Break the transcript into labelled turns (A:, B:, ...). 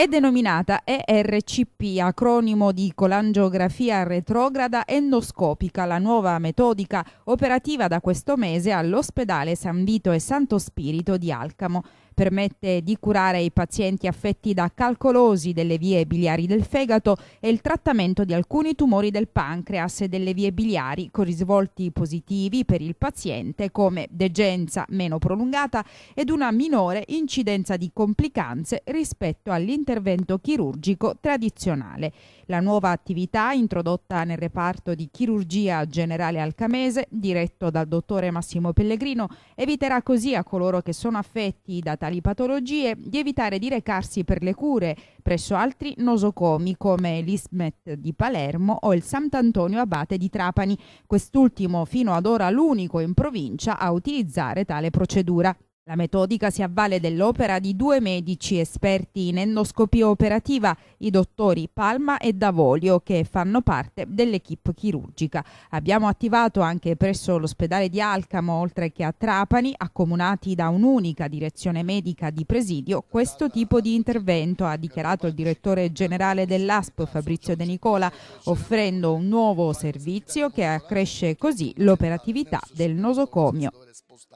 A: è denominata ERCP, acronimo di colangiografia retrograda endoscopica, la nuova metodica operativa da questo mese all'ospedale San Vito e Santo Spirito di Alcamo. Permette di curare i pazienti affetti da calcolosi delle vie biliari del fegato e il trattamento di alcuni tumori del pancreas e delle vie biliari con risvolti positivi per il paziente come degenza meno prolungata ed una minore incidenza di complicanze rispetto all'interno intervento chirurgico tradizionale. La nuova attività, introdotta nel reparto di chirurgia generale alcamese, diretto dal dottore Massimo Pellegrino, eviterà così a coloro che sono affetti da tali patologie di evitare di recarsi per le cure presso altri nosocomi come l'Ismet di Palermo o il Sant'Antonio Abate di Trapani, quest'ultimo fino ad ora l'unico in provincia a utilizzare tale procedura. La metodica si avvale dell'opera di due medici esperti in endoscopia operativa, i dottori Palma e Davolio, che fanno parte dell'equipe chirurgica. Abbiamo attivato anche presso l'ospedale di Alcamo, oltre che a Trapani, accomunati da un'unica direzione medica di presidio, questo tipo di intervento, ha dichiarato il direttore generale dell'ASP Fabrizio De Nicola, offrendo un nuovo servizio che accresce così l'operatività del nosocomio.